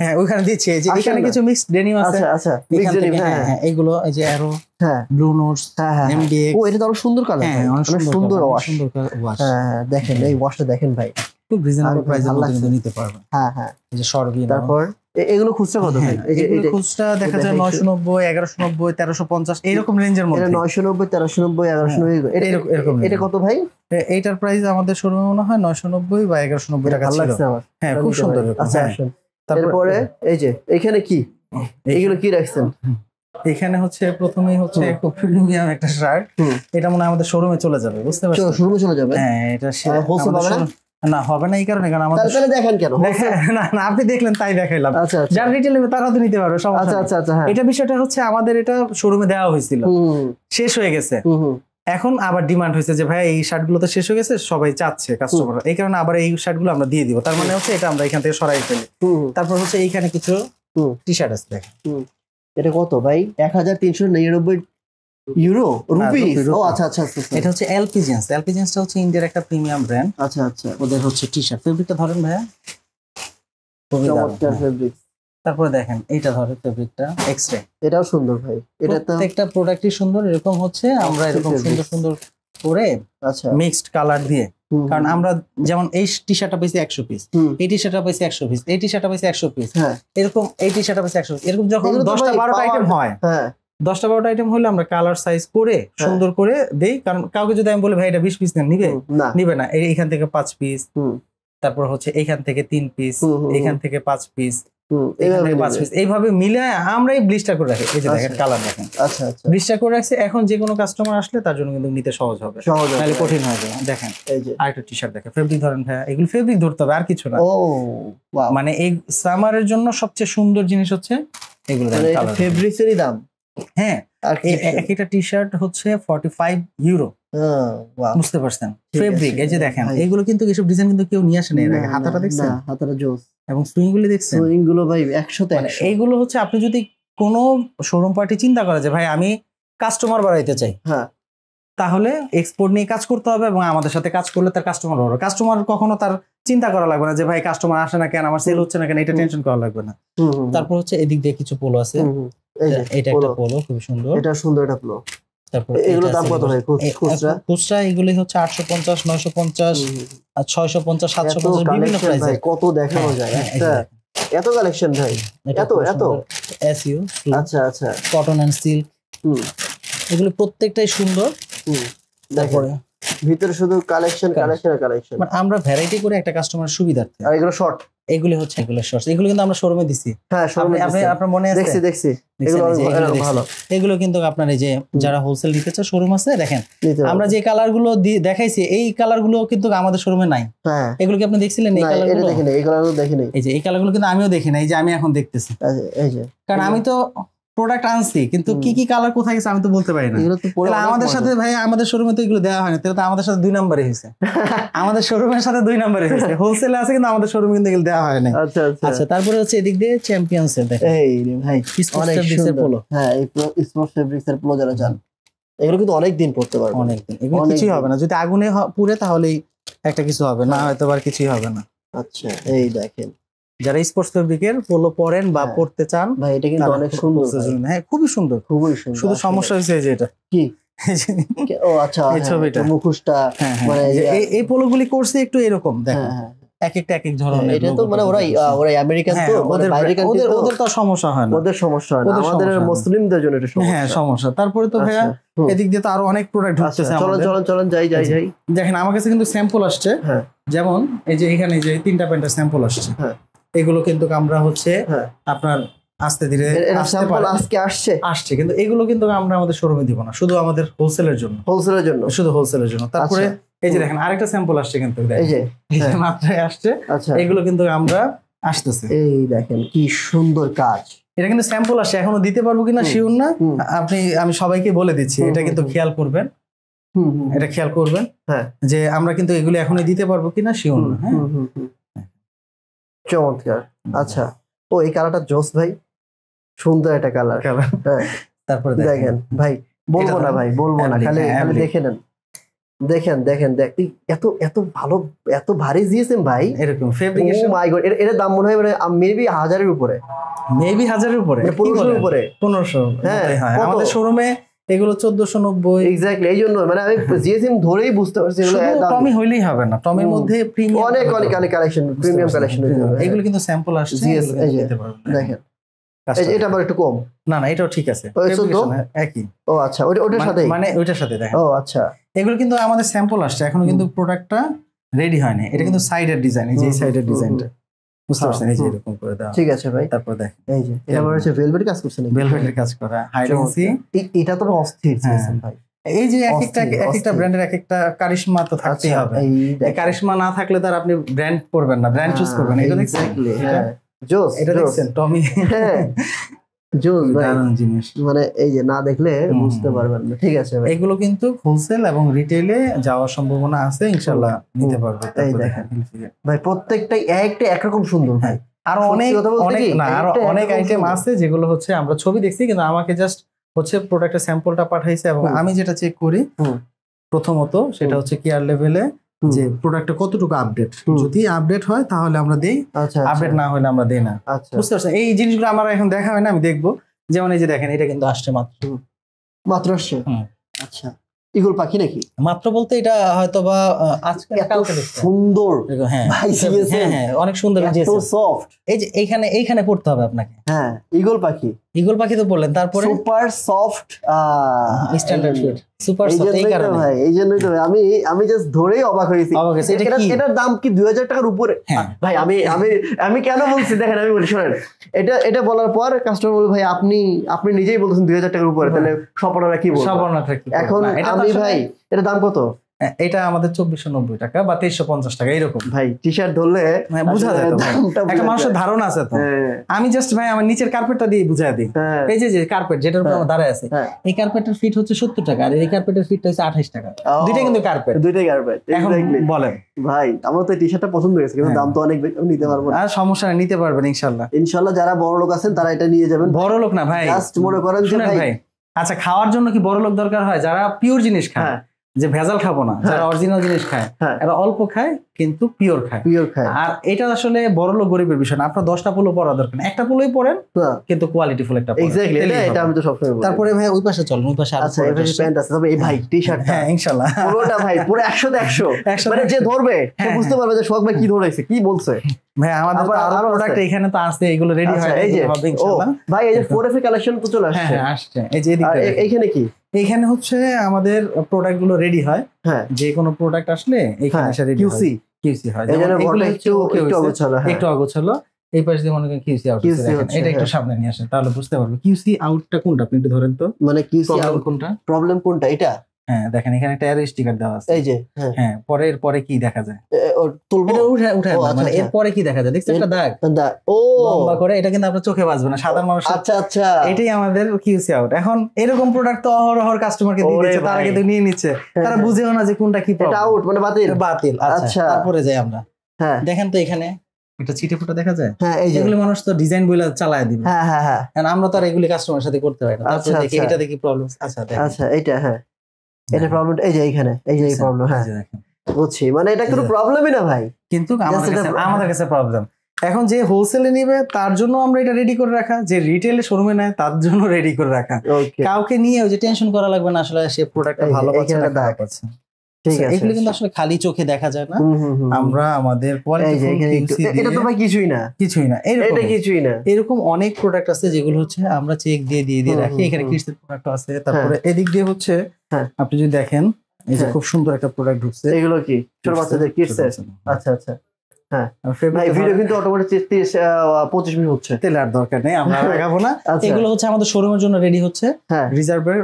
হ্যাঁ ওইখানে দিয়েছে এখানে কিছু মিক্সড আচ্ছা, আচ্ছা। হ্যাঁ হ্যাঁ, হ্যাঁ, হ্যাঁ। এগুলো এই যে অ্যারো হ্যাঁ হ্যাঁ সুন্দর কালার অনেক সুন্দর হ্যাঁ দেখেন এই ওয়াশটা দেখেন ভাই খুব রিজনেবল প্রাইসে কিন্তু নিতে পারবেন হ্যাঁ হ্যাঁ এই যে শর্গি তারপর এগুলো খুচরা কত হ্যাঁ, ভাই খুচরা দেখা যায় নয়শো নব্বই এগারোশো নব্বই তেরোশো পঞ্চাশ এইরকম রেঞ্জের মধ্যে নয়শো নব্বই তেরোশো নব্বই এগারোশো নব্বই হ্যাঁ, এটা কত ভাই এইটার প্রাইস আমাদের শোরুমে মনে হয় নয়শো নব্বই বা এগারোশো নব্বই টাকা হ্যাঁ খুব সুন্দর আচ্ছা, হ্যাঁ। তারপরে এই যে এখানে কি এগুলো কি রাখছেন এখানে হচ্ছে প্রথমেই হচ্ছে প্রিমিয়াম একটা শার্ট এটা মনে হয় আমাদের শোরুমে চলে যাবে বুঝতে পারছো শোরুমে চলে যাবে হ্যাঁ এটা হোলসেল পাবে না না হবে না এই কারণে কারণ আমাদের তাহলে দেখেন কেন না না আপনি দেখলেন তাই দেখাইলাম আচ্ছা, আচ্ছা। যার রিটেল নেবে তারা তো নিতে পারবে সমস্যা আচ্ছা আচ্ছা, আচ্ছা হ্যাঁ। এটা বিষয়টা হচ্ছে আমাদের এটা শোরুমে দেওয়া হয়েছিল শেষ হয়ে গেছে এখন আবার ডিমান্ড হয়েছে যে ভাই এই শার্ট গুলো তো শেষ হয়ে গেছে সবাই চাচ্ছে কাস্টমার এই কারণে আবার এই শার্ট গুলো আমরা দিয়ে দিব তার মানে হচ্ছে এটা আমরা এখান থেকে সরাই ফেলি তারপর হচ্ছে এইখানে কিছু টি শার্ট আছে দেখেন এটা কত ভাই এক হাজার তিনশো নিরানব্বই ইউরো রুপিস ও আচ্ছা আচ্ছা এটা হচ্ছে এলপিজিএন্স এলপিজিএন্সটা হচ্ছে ইন্ডিয়ার একটা প্রিমিয়াম ব্র্যান্ড আচ্ছা আচ্ছা ওদের হচ্ছে টি শার্ট ফেব্রিকটা ধরেন ভাইয়া চমৎকার ফেব্রিক হ্যাঁ। তারপরে দেখেন এটা ধরে ফেব্রিকটা এক্সট্রা এটাও সুন্দর ভাই এটা তো প্রত্যেকটা প্রোডাক্টই সুন্দর এরকম হচ্ছে আমরা এরকম সুন্দর সুন্দর করে আচ্ছা মিক্সড কালার দিয়ে কারণ আমরা যেমন এই টি শার্টটা পেয়েছি একশো পিস এই টি শার্টটা পেয়েছি একশো পিস এই টি শার্টটা পেয়েছি একশো পিস হ্যাঁ এরকম এই টি শার্টটা পেয়েছি একশো পিস এরকম যখন দশটা বারোটা আইটেম হয় হ্যাঁ দশটা বারোটা আইটেম হলে আমরা কালার সাইজ করে হ্যাঁ। সুন্দর করে দেই কারণ কাউকে যদি আমি বলি ভাই এটা বিশ পিস না নিবে নিবে না এইখান থেকে পাঁচ পিস তারপর হচ্ছে এখান থেকে তিন পিস এখান থেকে পাঁচ পিস এইভাবে আমরাই করে রাখি দেখেন কালার আচ্ছা, দেখেন আচ্ছা, আচ্ছা। করে এখন কাস্টমার আসলে তার জন্য কিন্তু নিতে সহজ হবে কঠিন দেখেন টি শার্ট ফেব্রিক ধরেন এগুলো ফেব্রিক ধরতে হবে আর কিছু না মানে এই সামারের জন্য সবচেয়ে সুন্দর জিনিস হচ্ছে এগুলো মানে দাম হ্যাঁ এক একটা টি শার্ট হচ্ছে ফর্টি ফাইভ ইউরো বুঝতে পারছেন ফেব্রিক এই যে দেখেন এগুলো কিন্তু এসব ডিজাইন কিন্তু কেউ নিয়ে আসে না হাতাটা দেখছেন হাতাটা জোস এবং সুইং গুলো দেখছেন সুইং গুলো ভাই একশোতে মানে এইগুলো হচ্ছে আপনি যদি কোনো শোরুম পার্টি চিন্তা করা যে ভাই আমি কাস্টমার বাড়াইতে চাই হ্যাঁ তাহলে এক্সপোর্ট নিয়ে কাজ করতে হবে এবং আমাদের সাথে কাজ করলে তার কাস্টমার হবে কাস্টমার কখনো তার চিন্তা করা লাগবে না যে ভাই কাস্টমার আসে না কেন আমার সেল হচ্ছে না কেন এটা টেনশন করা লাগবে না তারপর হচ্ছে এদিক দিয়ে কিছু পোলো আছে এটা একটা পোলো খুব সুন্দর এটা সুন্দর এটা পোলো এগুলো হ্যাঁ, যায় হ্যাঁ, এত কালেকশন ভাই আচ্ছা আচ্ছা এগুলো প্রত্যেকটাই সুন্দর তারপরে ভিতরে শুধু কালেকশন কালেকশন কালেকশন মানে আমরা ভ্যারাইটি করে একটা কাস্টমার সুবিধার্থে আর এগুলো শর্ট এগুলো হচ্ছে এগুলো শর্টস এগুলো কিন্তু আমরা শোরুমে দিছি হ্যাঁ শোরুমে আপনি আপনার মনে আছে দেখছি দেখছি এগুলো ভালো এগুলো কিন্তু আপনার এই যে যারা হোলসেল নিতে চায় শোরুম আছে দেখেন আমরা যে কালার গুলো দেখাইছি এই কালার গুলো কিন্তু আমাদের শোরুমে নাই হ্যাঁ এগুলো কি আপনি দেখছিলেন এই কালার গুলো দেখেন এই দেখিনি এই যে এই কালার গুলো কিন্তু আমিও দেখি না এই যে আমি এখন দেখতেছি এই যে কারণ আমি তো প্রোডাক্ট আনছি কিন্তু কি কি কালার কোথায় গেছে আমি তো বলতে পারি না আমাদের সাথে ভাই আমাদের শোরুমে তো এগুলো দেওয়া হয় না তাহলে তো আমাদের সাথে দুই নম্বরে হয়েছে আমাদের শোরুমের সাথে দুই নম্বরে হয়েছে হোলসেলে আছে কিন্তু আমাদের শোরুমে কিন্তু এগুলো দেওয়া হয় না আচ্ছা, আচ্ছা আচ্ছা তারপরে হচ্ছে এদিক দিয়ে চ্যাম্পিয়ন্স এর দেখেন এই ভাই স্পোর্টস ফেব্রিক্স এর পোলো হ্যাঁ এই স্পোর্টস ফেব্রিক্স এর পোলো যারা জান এগুলো কিন্তু অনেক দিন পড়তে পারবে অনেক দিন এগুলো কিছুই হবে না যদি আগুনে পুড়ে তাহলেই একটা কিছু হবে না হয়তো আর কিছুই হবে না আচ্ছা এই দেখেন যারা স্পোর্টস ফেব্রিকের পোলো পরেন বা পড়তে হ্যাঁ। চান ভাই এটা কিন্তু অনেক সুন্দর হ্যাঁ খুবই সুন্দর খুবই সুন্দর শুধু সমস্যা হয়েছে যে এটা কি ও আচ্ছা এই হ্যাঁ, ছবিটা মুখোশটা হ্যাঁ, মানে এই পোলোগুলি করছে একটু এরকম দেখেন এক একটা এক এক ধরনের এটা তো মানে ওরা ওরা আমেরিকান তো মানে ওদের ওদের ওদের তো সমস্যা হয় না ওদের সমস্যা হয় না আমাদের মুসলিমদের জন্য এটা সমস্যা হ্যাঁ সমস্যা তারপরে তো ভাইয়া আচ্ছা, এদিক দিয়ে তো আরো অনেক প্রোডাক্ট ঢুকতেছে চলুন চলুন চলুন যাই যাই যাই দেখেন আমার কাছে কিন্তু স্যাম্পল আসছে যেমন এই যে এখানে যে তিনটা প্যান্টের স্যাম্পল আসছে হ্যাঁ এগুলো কিন্তু আমরা হচ্ছে হ্যাঁ। আপনার আস্তে ধীরে আজকে আসছে আসছে কিন্তু এগুলো কিন্তু আমরা আমাদের শোরুমে দিব না শুধু আমাদের হোলসেলের জন্য হোলসেলের জন্য শুধু হোলসেলের জন্য আচ্ছা। তারপরে এই যে দেখেন আরেকটা স্যাম্পল আসছে কিন্তু এই যে হ্যাঁ। মাত্রায় আসছে আচ্ছা। এগুলো কিন্তু আমরা আসতেছে এই দেখেন কি সুন্দর কাজ এটা কিন্তু স্যাম্পল আসছে এখনো দিতে পারবো কিনা শিউন না আপনি আমি সবাইকে বলে দিচ্ছি এটা কিন্তু খেয়াল করবেন এটা খেয়াল করবেন হ্যাঁ। যে আমরা কিন্তু এগুলো এখনই দিতে পারবো কিনা শিউন না হ্যাঁ চমৎকার আচ্ছা ও এই কালারটা জোস ভাই সুন্দর একটা কালার হ্যাঁ। তারপরে দেখেন ভাই বলবো না ভাই বলবো না খালি হ্যাঁ, খালি দেখে নেন দেখেন দেখেন দেখ এত এত ভালো এত ভারী দিয়েছেন ভাই এরকম ফেব্রিকেশন মাই গড এর দাম মনে হয় মেবি মানে, হাজারের উপরে মেবি হাজারের উপরে 1500 মানে উপরে 1500 হ্যাঁ আমাদের শোরুমে এগুলো চোদ্দশো নব্বই এক্স্যাক্টলি এই জন্য মানে আমি সিম ধরেই বুঝতে পারছি টমি হইলেই হবে না টমির মধ্যে প্রিমিয়াম অনেক অনেক অনেক কালেকশন প্রিমিয়াম কালেকশন এগুলো কিন্তু স্যাম্পল আসছে দেখেন এটা আবার একটু কম না না এটাও ঠিক আছে হ্যাঁ, একই ও আচ্ছা ওটার মানে, সাথে মানে ওইটার সাথে দেখেন ও আচ্ছা এগুলো কিন্তু আমাদের স্যাম্পল আসছে এখনো কিন্তু প্রোডাক্টটা রেডি হয়নি এটা কিন্তু সাইডের ডিজাইন এই যে সাইডের ডিজাইনটা বুঝতে পারছেন এরকম করে দাও ঠিক আছে ভাই তারপর দেখেন এই কাজ করছে নাকি কাজ করা এটা তো অস্থির হ্যাঁ। ভাই এই যে এক একটা ব্র্যান্ডের এক একটা কারিশমা তো আচ্ছা, থাকতেই হবে এই কারিশমা না থাকলে তার আপনি ব্র্যান্ড করবেন না ব্র্যান্ড চুজ করবেন এটা দেখছেন হ্যাঁ। জোস এটা দেখছেন টমি হ্যাঁ। জোস জিনিস মানে এই যে না দেখলে বুঝতে পারবেন না ঠিক আছে ভাই এগুলো কিন্তু হোলসেল এবং রিটেইলে যাওয়ার সম্ভাবনা আছে ইনশাআল্লাহ নিতে পারবে এই দেখেন ভাই প্রত্যেকটাই একটা একরকম সুন্দর ভাই হ্যাঁ, আর অনেক অনেক না আরো অনেক আইটেম আছে যেগুলো হচ্ছে আমরা ছবি দেখছি কিন্তু আমাকে জাস্ট হচ্ছে প্রোডাক্টের স্যাম্পলটা পাঠাইছে এবং আমি যেটা চেক করি প্রথমত সেটা হচ্ছে কেয়ার লেভেলে যে প্রোডাক্টটা কতটুকু আপডেট যদি আপডেট হয় তাহলে আমরা দেই আপডেট আচ্ছা, আচ্ছা। না হলে আমরা দেই না আচ্ছা। বুঝতে পারছেন এই জিনিসগুলো আমার এখন দেখা হয় না আমি দেখবো যেমন এই যে দেখেন এটা কিন্তু আসছে মাত্র মাত্র আসছে আচ্ছা ইগল পাখি নাকি মাত্র বলতে এটা হয়তো বা আজকে সুন্দর হ্যাঁ।, হ্যাঁ, হ্যাঁ অনেক সুন্দর এই যে এইখানে এইখানে পড়তে হবে আপনাকে হ্যাঁ ইগল পাখি পাখি তো বললেন তারপরে super soft standard super soft এই কারণে ভাই এই জন্যই তো আমি আমি জাস্ট ধরেই অবাক হয়েছি অবাক হয়েছে এটা কি এটার দাম কি 2000 টাকার উপরে হ্যাঁ। ভাই আমি আমি আমি কেন বলছি দেখেন আমি বলি শুনেন এটা এটা বলার পর কাস্টমার বলে ভাই আপনি আপনি নিজেই বলতেছেন 2000 টাকার উপরে তাহলে স্বপনরা কি বলবো কি এখন আমি ভাই এটা দাম কত এটা আমাদের চব্বিশশো নব্বই টাকা বা তেইশশো পঞ্চাশ টাকা এরকম ভাই টি শার্ট ধরলে হ্যাঁ, বুঝা যায় একটা মানুষের ধারণা আছে তো হ্যাঁ। আমি জাস্ট ভাই আমার নিচের কার্পেটটা দিয়ে বুঝা দিই হ্যাঁ। এই যে কার্পেট যেটার উপর আমার দাঁড়ায় আছে এই কার্পেটের ফিট হচ্ছে সত্তর টাকা আর এই কার্পেটের ফিটটা হচ্ছে আঠাশ টাকা দুইটা কিন্তু কার্পেট দুইটাই কার্পেট এখন বলেন ভাই আমার তো টি শার্টটা পছন্দ হয়েছে কিন্তু দাম তো অনেক নিতে পারবো আর সমস্যা না নিতে পারবেন ইনশাল্লাহ ইনশাল্লাহ যারা বড় লোক আছেন তারা এটা নিয়ে যাবেন বড় লোক না ভাই জাস্ট মনে করেন ভাই আচ্ছা খাওয়ার জন্য কি বড় লোক দরকার হয় যারা পিওর জিনিস খায় যে ভেজাল খাবো না যারা অরিজিনাল হ্যাঁ। জিনিস খায় হ্যাঁ। এরা অল্প খায় কিন্তু পিওর খায় পিওর খায় আর এটা আসলে বড় লোক গরিবের বিষয় না আপনার দশটা পোলো পরা দরকার একটা পোলোই পরেন হ্যাঁ। কিন্তু কোয়ালিটি ফুল একটা এক্স্যাক্টলি এটা আমি তো তারপরে ভাই ওই পাশে চলেন ওই পাশে আচ্ছা এই পাশে প্যান্ট আছে তবে এই ভাই টি শার্ট হ্যাঁ ইনশাআল্লাহ পুরোটা ভাই পুরো 100 তে 100 মানে যে ধরবে সে বুঝতে পারবে যে শখ ভাই কি ধরেছে কি বলছে ভাই এখানে তো আছে এগুলো রেডি হয় আচ্ছা, এই যে ভাই এই যে কালেকশন তো চলে আসছে হ্যাঁ আসছে এই যে এইখানে কি এখানে হচ্ছে আমাদের প্রোডাক্ট গুলো রেডি হয় হ্যাঁ যে কোনো প্রোডাক্ট আসলে এখানে হ্যাঁ, এসে রেডি কিউসি কিউসি হয় হ্যাঁ। একটু অগোছালো এই পাশে মনে করেন কিউসি আউট এটা একটু হ্যাঁ। সামনে নিয়ে আসেন তাহলে বুঝতে পারবো কিউসি আউটটা কোনটা আপনি একটু ধরেন তো মানে কিউসি আউট কোনটা প্রবলেম কোনটা এটা হ্যাঁ দেখেন এখানে একটা অ্যারো স্টিকার দেওয়া আছে এই যে হ্যাঁ, হ্যাঁ পরে এর পরে কি দেখা যায় তুলবো এটা উঠে উঠে আচ্ছা, মানে আচ্ছা। এর পরে কি দেখা যায় দেখছেন একটা দাগ দাগ ও লম্বা করে এটা কিন্তু আপনার চোখে বাজবে না সাধারণ মানুষ আচ্ছা আচ্ছা এটাই আমাদের কিউসি আউট এখন এরকম প্রোডাক্ট তো অহরহ কাস্টমারকে দিয়ে দিচ্ছে তারা কিন্তু নিয়ে নিচ্ছে হ্যাঁ, তারা হ্যাঁ। বুঝেও না যে কোনটা কি প্রবলেম আউট মানে বাতিল বাতিল আচ্ছা, আচ্ছা তারপরে যাই আমরা হ্যাঁ দেখেন তো এখানে একটা চিঠি ফটো দেখা যায় হ্যাঁ এই যেগুলো মানুষ তো ডিজাইন বইলা চালায় দিবে হ্যাঁ হ্যাঁ হ্যাঁ আমরা তো আর এগুলি কাস্টমারের সাথে করতে পারি না আচ্ছা এটা দেখি প্রবলেম আচ্ছা আচ্ছা এটা হ্যাঁ এটা প্রবলেম হ্যাঁ। এই যে এইখানে এই যে এই প্রবলেম হ্যাঁ বুঝছি মানে এটা কোনো প্রবলেমই না ভাই কিন্তু আমাদের কাছে প্রবলেম এখন যে হোলসেলে নিবে তার জন্য আমরা এটা রেডি করে রাখা যে রিটেলে শোরুমে নেয় তার জন্য রেডি করে রাখা কাউকে নিয়ে ওই যে টেনশন করা লাগবে না আসলে সে প্রোডাক্টটা ভালো পাচ্ছে এগুলো কিন্তু আচ্ছা। আসলে খালি চোখে দেখা যায় না আমরা আমাদের এটা তো কিছুই না কিছুই না এটা কিছুই না এরকম অনেক প্রোডাক্ট আছে যেগুলো হচ্ছে আমরা চেক দিয়ে দিয়ে দিয়ে রাখি এখানে কৃষ্ণের প্রোডাক্ট আছে হ্যাঁ। তারপরে এদিক দিয়ে হচ্ছে হ্যাঁ। আপনি যদি দেখেন এই যে হ্যাঁ। খুব সুন্দর একটা প্রোডাক্ট ঢুকছে এগুলো কি ছোট বাচ্চাদের কিডস আচ্ছা আচ্ছা হ্যাঁ। হচ্ছে তেল আর দরকার নেই আমরা আচ্ছা। এগুলো হচ্ছে আমাদের শোরুমের জন্য রেডি হচ্ছে রিজার্ভের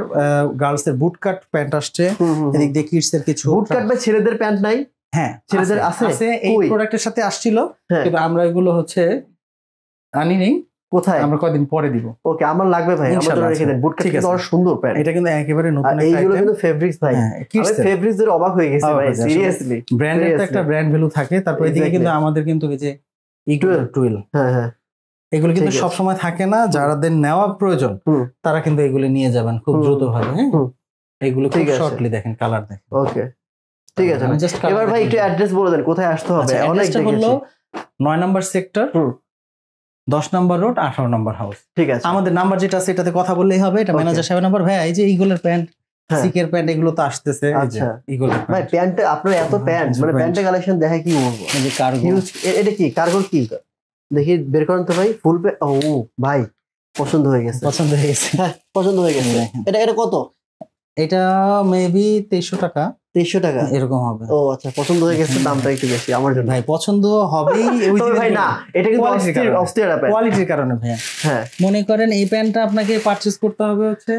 প্যান্ট আসছে কিছু বুট কাট ছেলেদের প্যান্ট নাই হ্যাঁ ছেলেদের এই সাথে আসছিল হ্যাঁ। কিন্তু আমরা এগুলো হচ্ছে আনি নেই কোথায় আমরা কদিন পরে দিব ওকে আমার লাগবে ভাই আমাদের রেখে দেন বুট কাট অনেক সুন্দর প্যান্ট এটা কিন্তু একেবারে নতুন একটা এইগুলো কিন্তু ফেব্রিক্স ভাই হ্যাঁ, আমি ফেব্রিক্স এর অবাক হয়ে গেছে ভাই সিরিয়াসলি ব্র্যান্ডের তো একটা ব্র্যান্ড ভ্যালু থাকে তারপর এদিকে কিন্তু আমাদের কিন্তু এই যে ইকুয়াল 12 হ্যাঁ হ্যাঁ এগুলো কিন্তু সব সময় থাকে না যারাদের নেওয়া প্রয়োজন তারা কিন্তু এগুলো নিয়ে যাবেন খুব দ্রুত ভাবে হ্যাঁ এগুলো খুব শর্টলি দেখেন কালার দেখেন ওকে ঠিক আছে এবার ভাই একটু অ্যাড্রেস বলে দেন কোথায় আসতে হবে আচ্ছা, অনেক হলো 9 নম্বর সেক্টর দশ নম্বর রোড আঠারো নম্বর হাউস ঠিক আছে আমাদের নাম্বার যেটা আছে এটাতে কথা বললেই হবে এটা ম্যানেজার সাহেবের নাম্বার ভাই এই যে ইগলের প্যান্ট সিকের প্যান্ট এগুলো তো আসতেছে আচ্ছা ইগলের ভাই প্যান্ট আপনার এত প্যান্ট আচ্ছা, মানে প্যান্টের কালেকশন দেখে কি বলবো এই যে কার্গো এটা কি কার্গো কি দেখি বের করেন তো ভাই ফুল ও ভাই পছন্দ হয়ে গেছে পছন্দ হয়ে গেছে হ্যাঁ, পছন্দ হয়ে গেছে হ্যাঁ, হ্যাঁ। এটা এটা কত এটা মেবি তেইশশো টাকা দেড়শো টাকা এরকম হবে ও আচ্ছা পছন্দ হয়ে গেছে দামটা একটু বেশি আমার জন্য ভাই পছন্দ হবেই ভাই না এটা কিন্তু কোয়ালিটির কারণে ভাই হ্যাঁ মনে করেন এই প্যান্টটা আপনাকে পারচেস করতে হবে হচ্ছে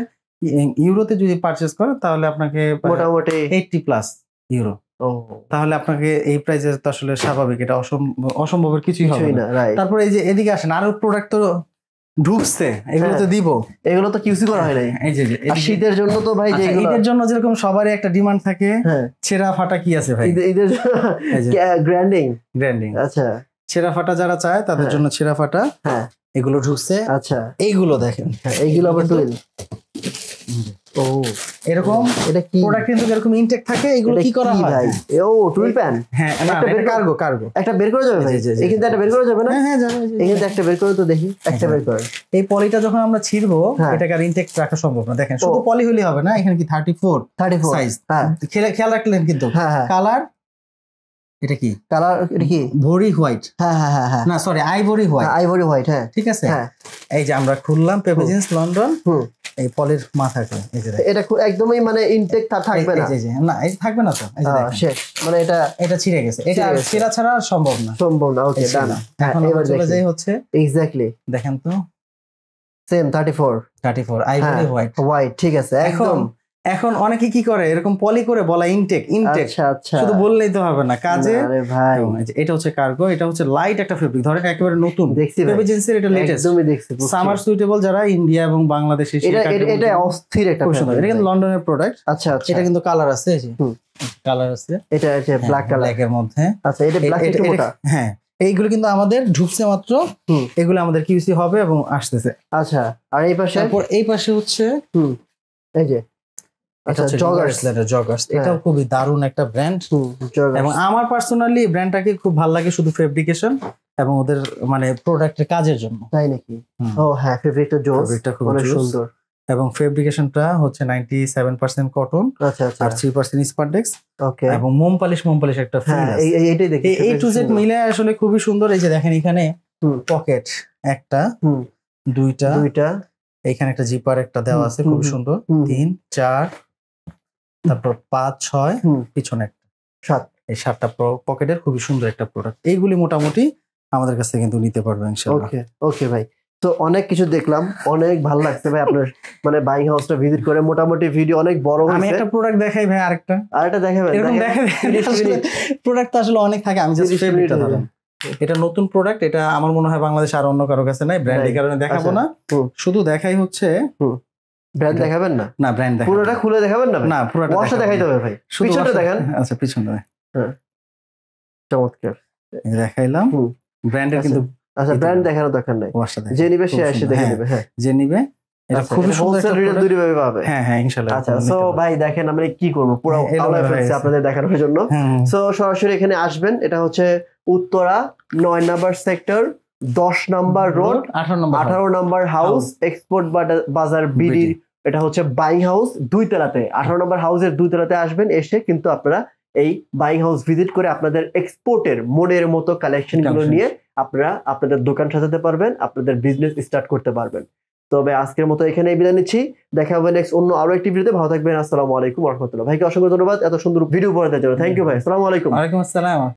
ইউরোতে যদি পারচেস করেন তাহলে আপনাকে মোটামুটি এইটটি প্লাস ইউরো তাহলে আপনাকে এই প্রাইজে আসলে স্বাভাবিক এটা অসম্ভবের কিছুই হবে না তারপরে এই যে এদিকে আসেন আরো প্রোডাক্ট তো ঢুকছে এগুলো তো হ্যাঁ। দিব এগুলো তো কিউসি করা হয় নাই হ্যাঁ, শীতের জন্য তো ভাই আচ্ছা, যে ঈদের জন্য যেরকম সবারই একটা ডিমান্ড থাকে হ্যাঁ। ছেঁড়া ফাটা কি আছে ভাই ঈদের গ্র্যান্ডিং গ্র্যান্ডিং আচ্ছা ছেঁড়া ফাটা যারা চায় তাদের জন্য ছেঁড়া ফাটা হ্যাঁ এগুলো ঢুকছে আচ্ছা এইগুলো দেখেন এইগুলো আবার টুয়েলভ ও এরকম এটা কি প্রোডাক্ট কিন্তু এরকম ইনটেক থাকে এগুলো কি করা হয় ভাই ও টুল প্যান হ্যাঁ একটা বের কার্গো কার্গো একটা বের করে যাবে ভাই এই কিন্তু একটা বের করে যাবে না হ্যাঁ, হ্যাঁ যাবে এই কিন্তু একটা বের করে তো দেখি একটা হ্যাঁ, বের করে হ্যাঁ। এই পলিটা যখন আমরা ছিড়বো এটাকে আর ইনটেক রাখা সম্ভব না দেখেন শুধু পলি হলেই হবে না এখানে কি 34 34 সাইজ হ্যাঁ খেয়াল রাখলেন কিন্তু হ্যাঁ কালার এটা কি কালার এটা কি ভরি হোয়াইট হ্যাঁ হ্যাঁ হ্যাঁ হ্যাঁ না sorry ivory white ivory white হ্যাঁ ঠিক আছে হ্যাঁ এই যে আমরা খুললাম পেপেজিন্স লন্ডন এই ফলের মাথাটা এই যে এটা একদমই মানে ইনটেক থাকবে না না এই থাকবে না তো এই যে মানে এটা এটা ছিঁড়ে গেছে এটা ছিঁড়া ছাড়া সম্ভব না সম্ভব না ওকে ডান এখন হ্যাঁ, এবার চলে যাই হচ্ছে এক্স্যাক্টলি দেখেন তো সেম 34 34 আই হোয়াইট হোয়াইট ঠিক আছে একদম এখন অনেকে কি করে এরকম পলি করে বলা ইনটেক ইনটেক আচ্ছা, আচ্ছা। শুধু বললেই তো হবে না কাজে ভাই এটা হচ্ছে কার্গো এটা হচ্ছে লাইট একটা ফেব্রিক ধরেন একেবারে নতুন দেখছি জিন্সের এটা লেটেস্ট তুমি সামার সুইটেবল যারা ইন্ডিয়া এবং বাংলাদেশে এটা অস্থির একটা এটা কিন্তু লন্ডনের প্রোডাক্ট আচ্ছা, আচ্ছা এটা কিন্তু কালার আছে কালার আছে এটা এটা ব্ল্যাক কালার এর মধ্যে আচ্ছা এটা ব্ল্যাক একটু হ্যাঁ এইগুলো কিন্তু আমাদের ঢুকছে মাত্র এগুলো আমাদের কিউসি হবে এবং আসতেছে আচ্ছা আর এই পাশে এই পাশে হচ্ছে হুম এই যে জগার্স লেটার জগার্স খুবই একটা ব্র্যান্ড আমার পার্সোনালি খুব লাগে শুধু ফেব্রিকেশন এবং ওদের মানে কাজের জন্য তাই নাকি ও হ্যাঁ সুন্দর এবং হচ্ছে কটন ওকে আচ্ছা, আচ্ছা। এবং একটা হ্যাঁ, এই টু জেড মিলে আসলে খুবই সুন্দর এই যে দেখেন এখানে পকেট একটা দুইটা দুইটা এখানে একটা জিপার একটা দেওয়া আছে খুব সুন্দর তিন চার তারপর পাঁচ ছয় পিছনে একটা সাত এই সাতটা পকেটের খুবই সুন্দর একটা প্রোডাক্ট এইগুলি মোটামুটি আমাদের কাছে কিন্তু নিতে পারবে ওকে ওকে ভাই তো অনেক কিছু দেখলাম অনেক ভালো লাগছে ভাই আপনার মানে বাইং হাউসটা ভিজিট করে মোটামুটি ভিডিও অনেক বড় হয়েছে আমি একটা প্রোডাক্ট দেখাই ভাই আরেকটা আরেকটা দেখাই ভাই এরকম দেখাই প্রোডাক্ট তো আসলে অনেক থাকে আমি জাস্ট ফেভারিটটা দিলাম এটা নতুন প্রোডাক্ট এটা আমার মনে হয় বাংলাদেশ আর অন্য কারো কাছে নাই ব্র্যান্ড কারণে দেখাবো আচ্ছা। না শুধু দেখাই হচ্ছে ব্র্যান্ড দেখাবেন না না ব্র্যান্ড দেখাবেন পুরোটা খুলে দেখাবেন না না পুরোটা দেখাইতে হবে ভাই পিছনটা দেখেন আচ্ছা পিছনটা হ্যাঁ চমৎকার দেখাইলাম ব্র্যান্ডের আচ্ছা। কিন্তু আচ্ছা ব্র্যান্ড দেখার দরকার নাই যে নিবে সে এসে দেখে হ্যাঁ, নেবে হ্যাঁ যে নিবে আচ্ছা, হ্যাঁ হ্যাঁ আচ্ছা ভাই দেখেন কি হ্যাঁ, আপনাদের দেখানোর জন্য সরাসরি এখানে আসবেন এটা হচ্ছে উত্তরা নয় নাম্বার সেক্টর দশ নাম্বার রোড আঠারো নাম্বার হাউস এক্সপোর্ট বাজার বিডির এটা হচ্ছে বাইং হাউস দুই তেলাতে আঠারো নম্বর হাউসের দুই তেলাতে আসবেন এসে কিন্তু আপনারা এই বাইং হাউস ভিজিট করে আপনাদের এক্সপোর্টের মনের মতো কালেকশন গুলো নিয়ে আপনারা আপনাদের দোকান সাজাতে পারবেন আপনাদের বিজনেস স্টার্ট করতে পারবেন তবে আজকের মতো এখানে বিদায় নিচ্ছি দেখা হবে নেক্সট অন্য আরো একটি ভিডিওতে ভালো থাকবেন আসসালামু আলাইকুম রহমতুল্লাহ ভাইকে অসংখ্য ধন্যবাদ এত সুন্দর ভিডিও দেওয়ার জন্য থ্যাংক ইউ ভাই আসসালামু আলাইকুম আলাইকুম আসসালাম